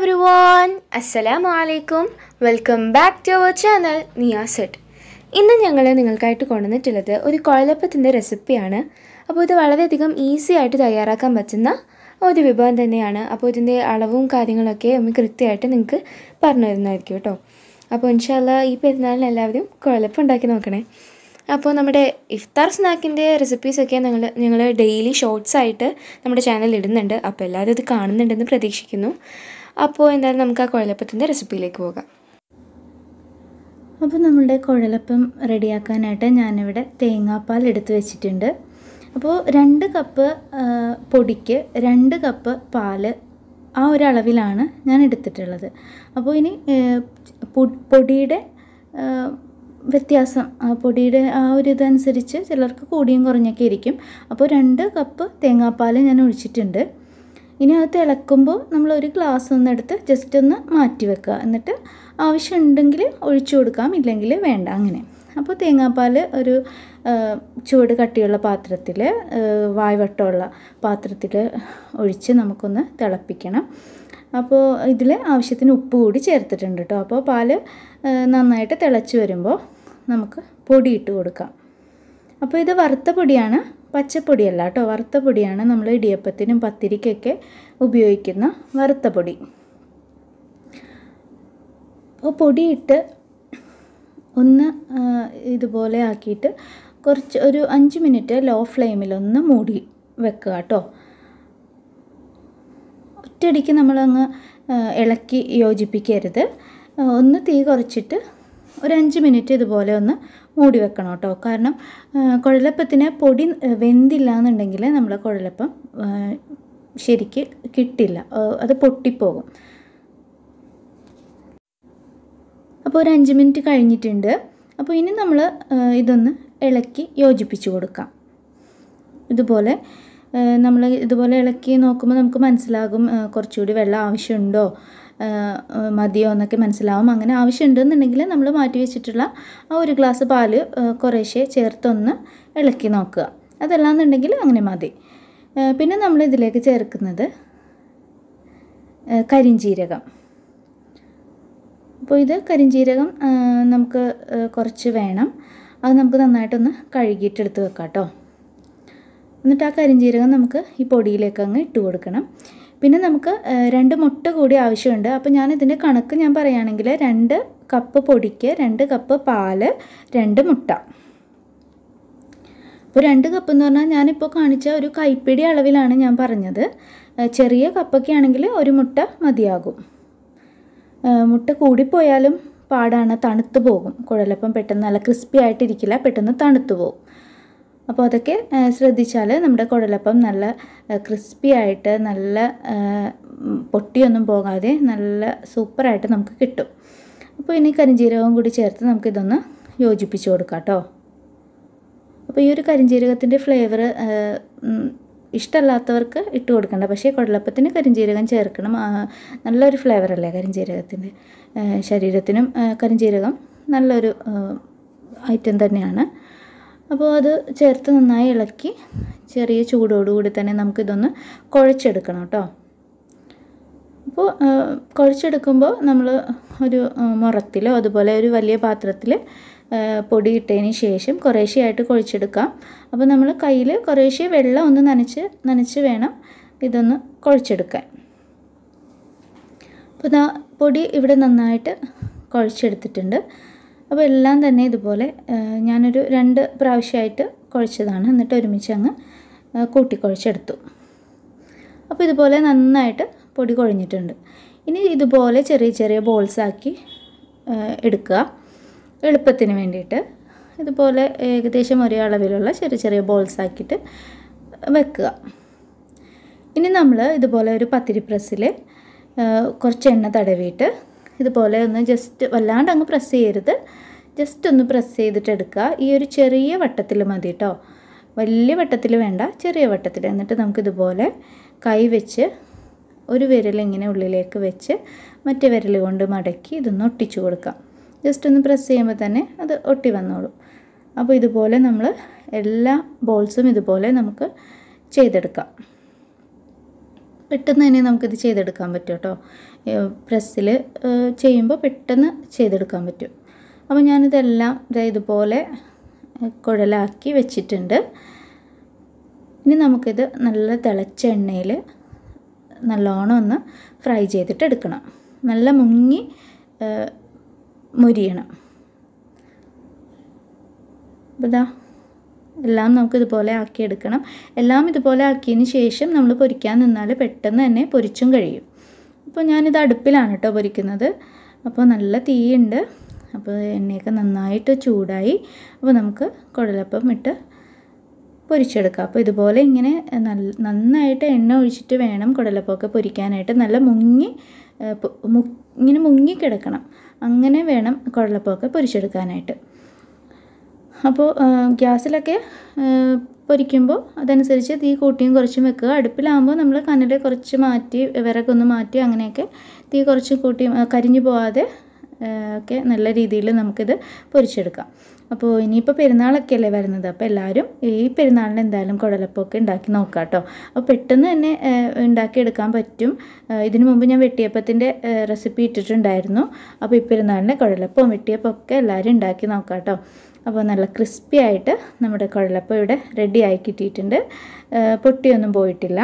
everyone അസ്സലാമു അലൈക്കും welcome back to our channel Niyasett ഇന്ന് ഞങ്ങൾ നിങ്ങൾക്കായിട്ട് കൊണ്ടുവന്നിട്ടുള്ളത് ഒരു കുഴലപ്പത്തിൻ്റെ റെസിപ്പിയാണ് അപ്പോൾ ഇത് വളരെയധികം ഈസി ആയിട്ട് തയ്യാറാക്കാൻ പറ്റുന്ന ഒരു വിഭവം തന്നെയാണ് അപ്പോൾ ഇതിൻ്റെ അളവും കാര്യങ്ങളൊക്കെ ഒന്ന് കൃത്യമായിട്ട് നിങ്ങൾക്ക് പറഞ്ഞു തരുന്നതായിരിക്കും കേട്ടോ അപ്പോൾ ഇൻഷാല്ല ഈ പെരുന്നാളിന് എല്ലാവരും കുഴലപ്പം ഉണ്ടാക്കി നോക്കണേ അപ്പോൾ നമ്മുടെ ഇഫ്താർ സ്നാക്കിൻ്റെ റെസിപ്പീസൊക്കെ ഞങ്ങൾ ഞങ്ങൾ ഡെയിലി ഷോർട്സ് ആയിട്ട് നമ്മുടെ ചാനലിൽ ഇടുന്നുണ്ട് അപ്പോൾ എല്ലാവരും ഇത് കാണുന്നുണ്ടെന്ന് പ്രതീക്ഷിക്കുന്നു അപ്പോൾ എന്തായാലും നമുക്ക് ആ കുഴലപ്പത്തിൻ്റെ റെസിപ്പിയിലേക്ക് പോകാം അപ്പോൾ നമ്മളുടെ കുഴലപ്പം റെഡിയാക്കാനായിട്ട് ഞാനിവിടെ തേങ്ങാപ്പാൽ എടുത്ത് വെച്ചിട്ടുണ്ട് അപ്പോൾ രണ്ട് കപ്പ് പൊടിക്ക് രണ്ട് കപ്പ് പാല് ആ ഒരു അളവിലാണ് ഞാൻ എടുത്തിട്ടുള്ളത് അപ്പോൾ ഇനി പൊടിയുടെ വ്യത്യാസം ആ പൊടിയുടെ ആ ഒരു ഇതനുസരിച്ച് ചിലർക്ക് കൂടിയും കുറഞ്ഞൊക്കെ ഇരിക്കും അപ്പോൾ രണ്ട് കപ്പ് തേങ്ങാപ്പാൽ ഞാൻ ഒഴിച്ചിട്ടുണ്ട് ഇനി അത് തിളക്കുമ്പോൾ നമ്മൾ ഒരു ഗ്ലാസ് ഒന്ന് എടുത്ത് ജസ്റ്റ് ഒന്ന് മാറ്റി വെക്കുക എന്നിട്ട് ആവശ്യമുണ്ടെങ്കിൽ ഒഴിച്ചു കൊടുക്കാം ഇല്ലെങ്കിൽ വേണ്ട അങ്ങനെ അപ്പോൾ തേങ്ങാപ്പാൽ ഒരു ചുവട് കട്ടിയുള്ള പാത്രത്തിൽ വായ്വട്ടമുള്ള പാത്രത്തിൽ ഒഴിച്ച് നമുക്കൊന്ന് തിളപ്പിക്കണം അപ്പോൾ ഇതിൽ ആവശ്യത്തിന് ഉപ്പ് കൂടി ചേർത്തിട്ടുണ്ട് കേട്ടോ അപ്പോൾ പാൽ നന്നായിട്ട് തിളച്ച് വരുമ്പോൾ നമുക്ക് പൊടി ഇട്ട് കൊടുക്കാം അപ്പോൾ ഇത് വറുത്ത പൊടിയാണ് പച്ചപ്പൊടിയല്ല കേട്ടോ വറുത്ത പൊടിയാണ് നമ്മൾ ഇടിയപ്പത്തിനും പത്തിരിക്കൊക്കെ ഉപയോഗിക്കുന്ന വറുത്ത പൊടി അപ്പോൾ പൊടിയിട്ട് ഒന്ന് ഇതുപോലെ ആക്കിയിട്ട് കുറച്ച് ഒരു അഞ്ച് മിനിറ്റ് ലോ ഫ്ലെയിമിൽ ഒന്ന് മൂടി വെക്കുക കേട്ടോ ഒറ്റയടിക്ക് നമ്മളങ്ങ് ഇളക്കി യോജിപ്പിക്കരുത് ഒന്ന് തീ കുറച്ചിട്ട് ഒരു അഞ്ച് മിനിറ്റ് ഇതുപോലെ ഒന്ന് മൂടി വെക്കണം കേട്ടോ കാരണം കുഴലപ്പത്തിന് പൊടി വെന്തില്ല എന്നുണ്ടെങ്കിൽ നമ്മളെ കുഴലപ്പം ശരിക്ക് കിട്ടില്ല അത് പൊട്ടിപ്പോകും അപ്പോൾ ഒരു അഞ്ച് മിനിറ്റ് കഴിഞ്ഞിട്ടുണ്ട് അപ്പോൾ ഇനി നമ്മൾ ഇതൊന്ന് ഇളക്കി യോജിപ്പിച്ച് കൊടുക്കാം ഇതുപോലെ നമ്മൾ ഇതുപോലെ ഇളക്കി നോക്കുമ്പോൾ നമുക്ക് മനസ്സിലാകും കുറച്ചുകൂടി വെള്ളം ആവശ്യമുണ്ടോ മതിയോ എന്നൊക്കെ മനസ്സിലാവും അങ്ങനെ ആവശ്യമുണ്ടെന്നുണ്ടെങ്കിൽ നമ്മൾ മാറ്റി വെച്ചിട്ടുള്ള ആ ഒരു ഗ്ലാസ് പാല് കുറേശ്ശെ ചേർത്തൊന്ന് ഇളക്കി നോക്കുക അതല്ലാന്നുണ്ടെങ്കിൽ അങ്ങനെ മതി പിന്നെ നമ്മൾ ഇതിലേക്ക് ചേർക്കുന്നത് കരിഞ്ചീരകം അപ്പോൾ ഇത് കരിഞ്ചീരകം നമുക്ക് കുറച്ച് വേണം അത് നമുക്ക് നന്നായിട്ടൊന്ന് കഴുകിയിട്ടെടുത്ത് വെക്കാം കേട്ടോ എന്നിട്ട് ആ കരിഞ്ചീരകം നമുക്ക് ഈ പൊടിയിലേക്ക് അങ്ങ് ഇട്ട് കൊടുക്കണം പിന്നെ നമുക്ക് രണ്ട് മുട്ട കൂടി ആവശ്യമുണ്ട് അപ്പോൾ ഞാൻ ഇതിൻ്റെ കണക്ക് ഞാൻ പറയുകയാണെങ്കിൽ രണ്ട് കപ്പ് പൊടിക്ക് രണ്ട് കപ്പ് പാല് രണ്ട് മുട്ട അപ്പോൾ രണ്ട് കപ്പ് എന്ന് പറഞ്ഞാൽ ഞാനിപ്പോൾ കാണിച്ച ഒരു കൈപ്പിടി അളവിലാണ് ഞാൻ പറഞ്ഞത് ചെറിയ കപ്പൊക്കെ ആണെങ്കിൽ ഒരു മുട്ട മതിയാകും മുട്ട കൂടിപ്പോയാലും പാടാണ് തണുത്തു പോകും കുഴലപ്പം പെട്ടെന്ന് നല്ല ക്രിസ്പി ആയിട്ടിരിക്കില്ല പെട്ടെന്ന് തണുത്തു പോകും അപ്പോൾ അതൊക്കെ ശ്രദ്ധിച്ചാൽ നമ്മുടെ കുഴലപ്പം നല്ല ക്രിസ്പി ആയിട്ട് നല്ല പൊട്ടിയൊന്നും പോകാതെ നല്ല സൂപ്പറായിട്ട് നമുക്ക് കിട്ടും അപ്പോൾ ഇനി കരിഞ്ചീരകവും കൂടി ചേർത്ത് നമുക്കിതൊന്ന് യോജിപ്പിച്ച് കൊടുക്കാം കേട്ടോ അപ്പോൾ ഈ ഒരു കരിഞ്ചീരകത്തിൻ്റെ ഫ്ലേവർ ഇഷ്ടമല്ലാത്തവർക്ക് ഇട്ട് കൊടുക്കണ്ട പക്ഷേ കടലപ്പത്തിന് കരിഞ്ചീരകം ചേർക്കണം നല്ലൊരു ഫ്ലേവറല്ലേ കരിഞ്ചീരകത്തിൻ്റെ ശരീരത്തിനും കരിഞ്ചീരകം നല്ലൊരു ഐറ്റം തന്നെയാണ് അപ്പോൾ അത് ചേർത്ത് നന്നായി ഇളക്കി ചെറിയ ചൂടോടുകൂടി തന്നെ നമുക്കിതൊന്ന് കുഴച്ചെടുക്കണം കേട്ടോ അപ്പോൾ കുഴച്ചെടുക്കുമ്പോൾ നമ്മൾ ഒരു മുറത്തിലോ അതുപോലെ ഒരു വലിയ പാത്രത്തിൽ പൊടി ഇട്ടതിന് ശേഷം കുറേശ്ശെയായിട്ട് കുഴച്ചെടുക്കാം അപ്പോൾ നമ്മൾ കയ്യിൽ കുറേശ്ശെ വെള്ളം ഒന്ന് നനച്ച് നനച്ച് വേണം ഇതൊന്ന് കുഴച്ചെടുക്കാൻ അപ്പോൾ പൊടി ഇവിടെ നന്നായിട്ട് കുഴച്ചെടുത്തിട്ടുണ്ട് അപ്പോൾ എല്ലാം തന്നെ ഇതുപോലെ ഞാനൊരു രണ്ട് പ്രാവശ്യമായിട്ട് കുഴച്ചതാണ് എന്നിട്ട് ഒരുമിച്ച് അങ്ങ് കൂട്ടി അപ്പോൾ ഇതുപോലെ നന്നായിട്ട് പൊടി കുഴഞ്ഞിട്ടുണ്ട് ഇനി ഇതുപോലെ ചെറിയ ചെറിയ ബോൾസാക്കി എടുക്കുക എളുപ്പത്തിന് വേണ്ടിയിട്ട് ഇതുപോലെ ഏകദേശം ഒരേ അളവിലുള്ള ചെറിയ ചെറിയ ബോൾസ് ആക്കിയിട്ട് വെക്കുക ഇനി നമ്മൾ ഇതുപോലെ ഒരു പത്തിരി പ്രസ്സിൽ കുറച്ച് എണ്ണ തടവിയിട്ട് ഇതുപോലെ ഒന്ന് ജസ്റ്റ് വല്ലാണ്ട് അങ്ങ് പ്രസ് ചെയ്യരുത് ജസ്റ്റ് ഒന്ന് പ്രസ് ചെയ്തിട്ട് എടുക്കുക ഈ ഒരു ചെറിയ വട്ടത്തിൽ മതി കേട്ടോ വലിയ വട്ടത്തിൽ വേണ്ട ചെറിയ വട്ടത്തിൽ എന്നിട്ട് നമുക്കിതുപോലെ കൈ വെച്ച് ഒരു വിരൽ ഇങ്ങനെ ഉള്ളിലേക്ക് വെച്ച് മറ്റേ വിരൽ കൊണ്ട് മടക്കി ഇതൊന്ന് ഒട്ടിച്ചു കൊടുക്കാം ജസ്റ്റ് ഒന്ന് പ്രസ് ചെയ്യുമ്പോൾ തന്നെ അത് ഒട്ടി വന്നോളും അപ്പോൾ ഇതുപോലെ നമ്മൾ എല്ലാ ബോൾസും ഇതുപോലെ നമുക്ക് ചെയ്തെടുക്കാം പെട്ടെന്ന് തന്നെ നമുക്കിത് ചെയ്തെടുക്കാൻ പറ്റും കേട്ടോ പ്രസ്സിൽ ചെയ്യുമ്പോൾ പെട്ടെന്ന് ചെയ്തെടുക്കാൻ പറ്റും അപ്പോൾ ഞാനിതെല്ലാം ഇതുപോലെ കുഴലാക്കി വെച്ചിട്ടുണ്ട് ഇനി നമുക്കിത് നല്ല തിളച്ച എണ്ണയിൽ നല്ലോണം ഒന്ന് ഫ്രൈ ചെയ്തിട്ട് എടുക്കണം നല്ല മുങ്ങി മുരിയണം അപ്പോൾ എല്ലാം നമുക്ക് ഇതുപോലെ ആക്കിയെടുക്കണം എല്ലാം ഇതുപോലെ ആക്കിയതിന് ശേഷം നമ്മൾ പൊരിക്കാൻ നിന്നാൽ പെട്ടെന്ന് തന്നെ പൊരിച്ചും കഴിയും അപ്പോൾ ഞാനിത് അടുപ്പിലാണ് കേട്ടോ പൊരിക്കുന്നത് അപ്പോൾ നല്ല തീയുണ്ട് അപ്പോൾ എണ്ണയൊക്കെ നന്നായിട്ട് ചൂടായി അപ്പോൾ നമുക്ക് കുഴലപ്പം ഇട്ട് പൊരിച്ചെടുക്കുക അപ്പോൾ ഇതുപോലെ ഇങ്ങനെ നന്നായിട്ട് എണ്ണ ഒഴിച്ചിട്ട് വേണം കുടലപ്പൊക്കെ പൊരിക്കാനായിട്ട് നല്ല മുങ്ങി ഇങ്ങനെ മുങ്ങിക്കിടക്കണം അങ്ങനെ വേണം കുടലപ്പൊക്കെ പൊരിച്ചെടുക്കാനായിട്ട് അപ്പോൾ ഗ്യാസിലൊക്കെ പൊരിക്കുമ്പോൾ അതനുസരിച്ച് തീ കൂട്ടിയും കുറച്ചും വെക്കുക അടുപ്പിലാകുമ്പോൾ നമ്മൾ കനൽ കുറച്ച് മാറ്റി വിറകൊന്ന് മാറ്റി അങ്ങനെയൊക്കെ തീ കുറച്ച് കൂട്ടിയും കരിഞ്ഞു പോവാതെ ഒക്കെ നല്ല രീതിയിൽ നമുക്കിത് പൊരിച്ചെടുക്കാം അപ്പോൾ ഇനിയിപ്പോൾ പെരുന്നാളൊക്കെ അല്ലേ വരുന്നത് അപ്പോൾ എല്ലാവരും ഈ പെരുന്നാളിന് എന്തായാലും കുഴലപ്പമൊക്കെ ഉണ്ടാക്കി നോക്കാം കേട്ടോ അപ്പോൾ പെട്ടെന്ന് തന്നെ ഉണ്ടാക്കിയെടുക്കാൻ പറ്റും ഇതിനു മുമ്പ് ഞാൻ വെട്ടിയപ്പത്തിൻ്റെ റെസിപ്പി ഇട്ടിട്ടുണ്ടായിരുന്നു അപ്പോൾ ഈ പെരുന്നാളിൻ്റെ കുഴലപ്പവും വെട്ടിയപ്പമൊക്കെ എല്ലാവരും ഉണ്ടാക്കി നോക്കാം കേട്ടോ അപ്പോൾ നല്ല ക്രിസ്പി ആയിട്ട് നമ്മുടെ കുഴലപ്പം ഇവിടെ റെഡി ആയി കിട്ടിയിട്ടുണ്ട് പൊട്ടിയൊന്നും പോയിട്ടില്ല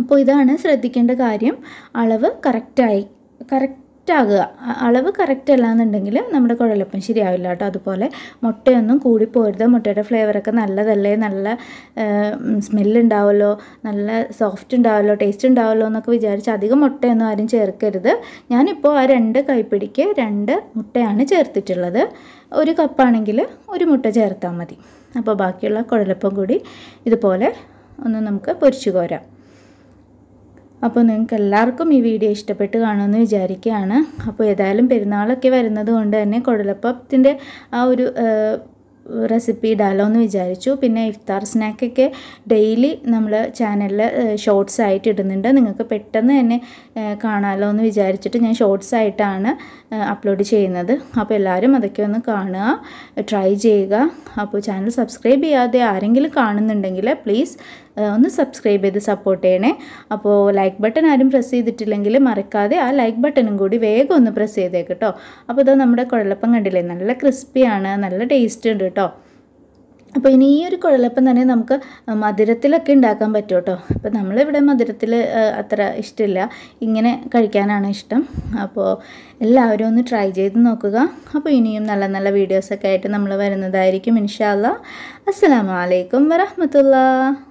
അപ്പോൾ ഇതാണ് ശ്രദ്ധിക്കേണ്ട കാര്യം അളവ് കറക്റ്റായി കറക്റ്റ് കറക്റ്റാകുക അളവ് കറക്റ്റ് അല്ല എന്നുണ്ടെങ്കിൽ നമ്മുടെ കുഴലപ്പം ശരിയാവില്ല കേട്ടോ അതുപോലെ മുട്ടയൊന്നും കൂടിപ്പോരുത് മുട്ടയുടെ ഫ്ലേവറൊക്കെ നല്ലതല്ലേ നല്ല സ്മെല്ലുണ്ടാവുമല്ലോ നല്ല സോഫ്റ്റ് ഉണ്ടാവുമല്ലോ ടേസ്റ്റ് ഉണ്ടാവുമല്ലോ എന്നൊക്കെ വിചാരിച്ച് അധികം മുട്ടയൊന്നും ആരും ചേർക്കരുത് ഞാനിപ്പോൾ ആ രണ്ട് കൈപ്പിടിക്ക് രണ്ട് മുട്ടയാണ് ചേർത്തിട്ടുള്ളത് ഒരു കപ്പാണെങ്കിൽ ഒരു മുട്ട ചേർത്താൽ മതി അപ്പോൾ ബാക്കിയുള്ള കുഴലപ്പം കൂടി ഇതുപോലെ ഒന്ന് നമുക്ക് പൊരിച്ചു കോരാം അപ്പോൾ നിങ്ങൾക്ക് എല്ലാവർക്കും ഈ വീഡിയോ ഇഷ്ടപ്പെട്ട് കാണുമെന്ന് വിചാരിക്കുകയാണ് അപ്പോൾ ഏതായാലും പെരുന്നാളൊക്കെ വരുന്നത് കൊണ്ട് തന്നെ കുടലപ്പത്തിൻ്റെ ആ ഒരു റെസിപ്പി ഇടാലോ എന്ന് വിചാരിച്ചു പിന്നെ ഇഫ്താർ സ്നാക്കൊക്കെ ഡെയിലി നമ്മൾ ചാനലിൽ ഷോർട്സ് ആയിട്ട് ഇടുന്നുണ്ട് നിങ്ങൾക്ക് പെട്ടെന്ന് തന്നെ കാണാമല്ലോ എന്ന് വിചാരിച്ചിട്ട് ഞാൻ ഷോർട്സ് ആയിട്ടാണ് അപ്ലോഡ് ചെയ്യുന്നത് അപ്പോൾ എല്ലാവരും അതൊക്കെ ഒന്ന് കാണുക ട്രൈ ചെയ്യുക അപ്പോൾ ചാനൽ സബ്സ്ക്രൈബ് ചെയ്യാതെ ആരെങ്കിലും കാണുന്നുണ്ടെങ്കിൽ പ്ലീസ് ഒന്ന് സബ്സ്ക്രൈബ് ചെയ്ത് സപ്പോർട്ട് ചെയ്യണേ അപ്പോൾ ലൈക്ക് ബട്ടൺ ആരും പ്രസ് ചെയ്തിട്ടില്ലെങ്കിൽ മറക്കാതെ ആ ലൈക്ക് ബട്ടണും കൂടി വേഗം ഒന്ന് പ്രസ് ചെയ്തേക്ക് കേട്ടോ അപ്പോൾ ഇതോ നമ്മുടെ കുഴലപ്പം കണ്ടില്ലേ നല്ല ക്രിസ്പിയാണ് നല്ല ടേസ്റ്റ് ഉണ്ട് കേട്ടോ അപ്പോൾ ഇനി ഈ ഒരു കുഴലപ്പം തന്നെ നമുക്ക് മധുരത്തിലൊക്കെ ഉണ്ടാക്കാൻ പറ്റും കേട്ടോ അപ്പോൾ നമ്മളിവിടെ മധുരത്തിൽ അത്ര ഇഷ്ടമില്ല ഇങ്ങനെ കഴിക്കാനാണ് ഇഷ്ടം അപ്പോൾ എല്ലാവരും ഒന്ന് ട്രൈ ചെയ്ത് നോക്കുക അപ്പോൾ ഇനിയും നല്ല നല്ല വീഡിയോസൊക്കെ ആയിട്ട് നമ്മൾ വരുന്നതായിരിക്കും ഇൻഷാല്ല അസ്സാം വലൈക്കും വരഹമത്തുള്ള